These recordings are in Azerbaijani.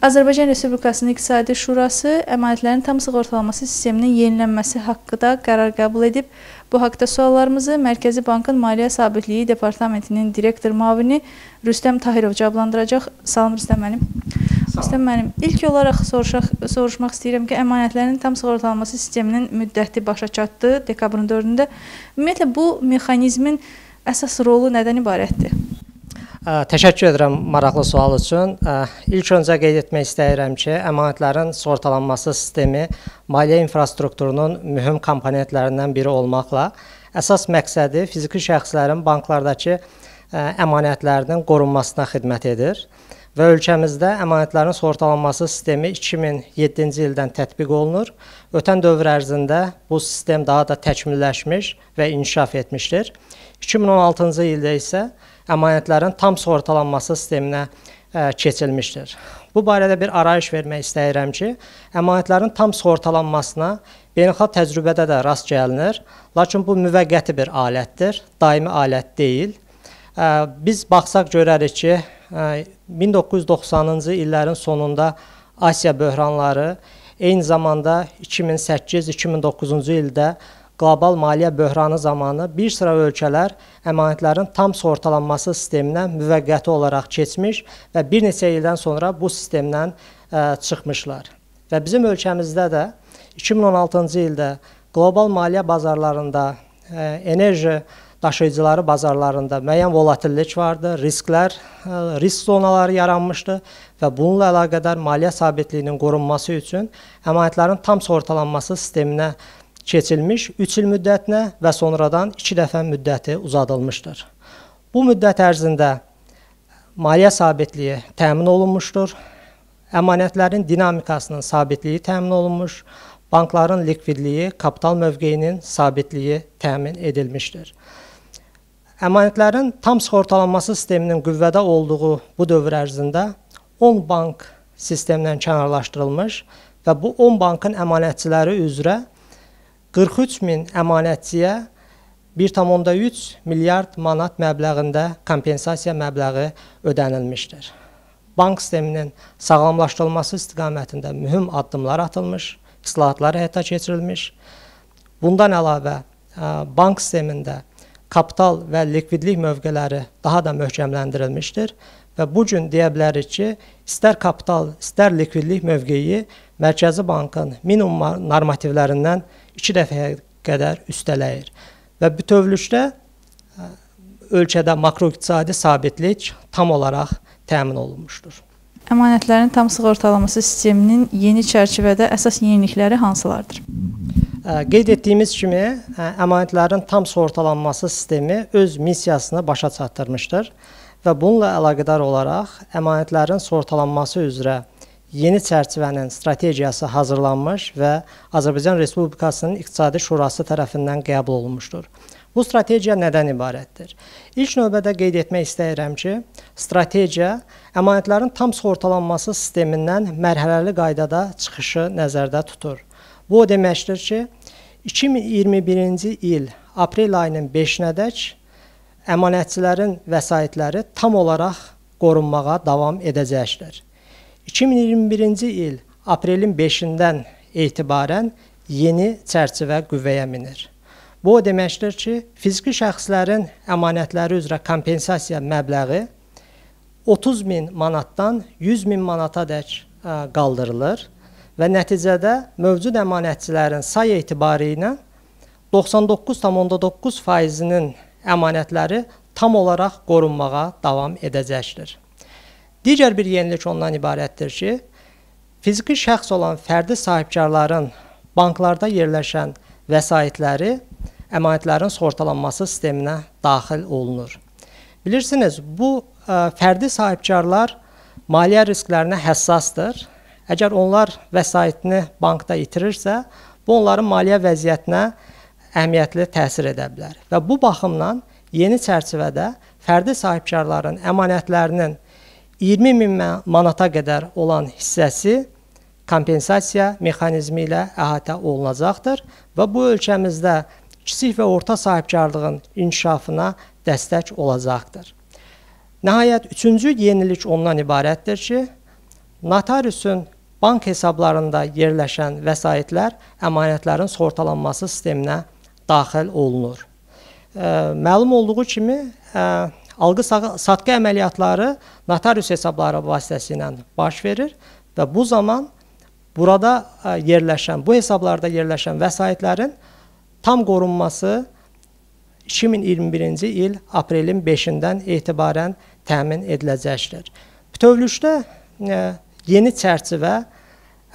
Azərbaycan Respublikasının İqtisadi Şurası əmanətlərin tam sığortalaması sisteminin yenilənməsi haqqında qərar qəbul edib. Bu haqda suallarımızı Mərkəzi Bankın Maliyyə Sabitliyi Departamentinin direktor mavini Rüstəm Tahirov cavablandıracaq. Salam Rüstəm mənim. Rüstəm mənim, ilk olaraq soruşaq, soruşmaq istəyirəm ki, əmanətlərin tam sığortalanması sisteminin müddəti başa çatdı dekabrın 4-də. Ümumiyyətlə bu mexanizmin əsas rolu nədən ibarətdir? Təşəkkür edirəm maraqlı sual üçün. İlk öncə qeyd etmək istəyirəm ki, əmanətlərin sığortalanması sistemi maliyyə infrastrukturunun mühüm komponentlərindən biri olmaqla əsas məqsədi fiziki şəxslərin banklardakı əmanətlərinin qorunmasına xidmət edir və ölkəmizdə əmanətlərin sığortalanması sistemi 2007-ci ildən tətbiq olunur. Ötən dövr ərzində bu sistem daha da təkmilləşmiş və inkişaf etmişdir. 2016-cı ildə isə əmanətlərin tam sığortalanması sisteminə e, keçilmişdir. Bu barədə bir arayış vermək istəyirəm ki, əmanətlərin tam sığortalanmasına beynəlxalq təcrübədə də rast gəlinir, lakin bu müvəqqəti bir alətdir, daimi alət deyil. E, biz baxsaq görərik ki, 1990-cı e, illərin sonunda Asiya böhranları eyni zamanda 2008-2009-cu ildə qlobal maliyyə böhranı zamanı bir sıra ölkələr əmanətlərin tam sığortalanması sisteminə müvəqqəti olaraq keçmiş və bir neçə ildən sonra bu sistemdən ə, e, çıxmışlar. Və bizim ölkəmizdə də 2016-cı ildə qlobal maliyyə bazarlarında ə, e, enerji daşıyıcıları bazarlarında müəyyən volatillik vardı, risklər, e, risk zonaları yaranmışdı və bununla əlaqədar maliyyə sabitliyinin qorunması üçün əmanətlərin tam sığortalanması sisteminə keçilmiş 3 il müddətinə və sonradan 2 dəfə müddəti uzadılmışdır. Bu müddət ərzində maliyyə sabitliyi təmin olunmuşdur. Əmanətlərin dinamikasının sabitliyi təmin olunmuş, bankların likvidliyi, kapital mövqeyinin sabitliyi təmin edilmişdir. Əmanətlərin tam sığortalanması sisteminin qüvvədə olduğu bu dövr ərzində 10 bank sistemdən kənarlaşdırılmış və bu 10 bankın əmanətçiləri üzrə 43 min əmanətçiyə 1,3 milyard manat məbləğində kompensasiya məbləği ödənilmişdir. Bank sisteminin sağlamlaşdırılması istiqamətində mühüm addımlar atılmış, islahatlar həyata keçirilmiş. Bundan əlavə bank sistemində kapital və likvidlik mövqeləri daha da möhkəmləndirilmişdir və bu gün deyə bilərik ki, istər kapital, istər likvidlik mövqeyi Mərkəzi Bankın minimum normativlərindən 2 dəfəyə qədər üstələyir. Və bütövlükdə e, ölkədə makroiqtisadi sabitlik tam olaraq təmin olunmuşdur. Əmanətlərin tam sığortalaması sisteminin yeni çərçivədə əsas yenilikləri hansılardır? E, qeyd etdiyimiz kimi, e, əmanətlərin tam sığortalanması sistemi öz missiyasını başa çatdırmışdır və bununla əlaqədar olaraq əmanətlərin sığortalanması üzrə yeni çərçivənin strategiyası hazırlanmış və Azərbaycan Respublikasının İqtisadi Şurası tərəfindən qəbul olunmuşdur. Bu strategiya nədən ibarətdir? İlk növbədə qeyd etmək istəyirəm ki, strategiya əmanətlərin tam sığortalanması sistemindən mərhələli qaydada çıxışı nəzərdə tutur. Bu o deməkdir ki, 2021-ci il aprel ayının 5-nədək əmanətçilərin vəsaitləri tam olaraq qorunmağa davam edəcəkdir. 2021-ci il aprelin 5-dən etibarən yeni çərçivə qüvvəyə minir. Bu o deməkdir ki, fiziki şəxslərin əmanətləri üzrə kompensasiya məbləği 30 min manatdan 100 min manatadək qaldırılır və nəticədə mövcud əmanətçilərin say etibarı ilə 99,9 faizinin əmanətləri tam olaraq qorunmağa davam edəcəkdir. Digər bir yenilik ondan ibarətdir ki, fiziki şəxs olan fərdi sahibkarların banklarda yerləşən vəsaitləri əmanətlərin sığortalanması sisteminə daxil olunur. Bilirsiniz, bu ə, fərdi sahibkarlar maliyyə risklərinə həssasdır. Əgər onlar vəsaitini bankda itirirsə, bu onların maliyyə vəziyyətinə əhəmiyyətli təsir edə bilər. Və bu baxımdan yeni çərçivədə fərdi sahibkarların əmanətlərinin 20 min manata qədər olan hissəsi kompensasiya mexanizmi ilə əhatə olunacaqdır və bu ölkəmizdə kiçik və orta sahibkarlığın inkişafına dəstək olacaqdır. Nəhayət, üçüncü yenilik ondan ibarətdir ki, notariusun bank hesablarında yerləşən vəsaitlər əmanətlərin sortalanması sisteminə daxil olunur. Məlum olduğu kimi, Alqı satqı əməliyyatları notarius hesabları vasitəsilə baş verir və bu zaman burada yerləşən, bu hesablarda yerləşən vəsaitlərin tam qorunması 2021-ci il aprelin 5-dən etibarən təmin ediləcəkdir. Bütövlükdə yeni çərçivə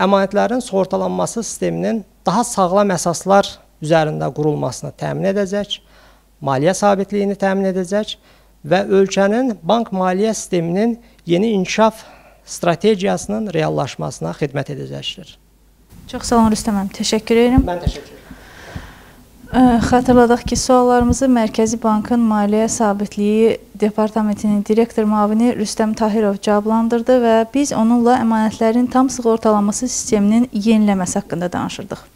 əmanətlərin sığortalanması sisteminin daha sağlam əsaslar üzərində qurulmasını təmin edəcək, maliyyə sabitliyini təmin edəcək və ölkənin bank maliyyə sisteminin yeni inkişaf strategiyasının reallaşmasına xidmət edəcəkdir. Çox sağ olun Rüstəm müəllim. Təşəkkür edirəm. Mən təşəkkür edirəm. Xatırladaq ki, suallarımızı Mərkəzi Bankın Maliyyə Sabitliyi Departamentinin direktor müavini Rüstəm Tahirov cavablandırdı və biz onunla əmanətlərin tam sığortalanması sisteminin yeniləməsi haqqında danışırdıq.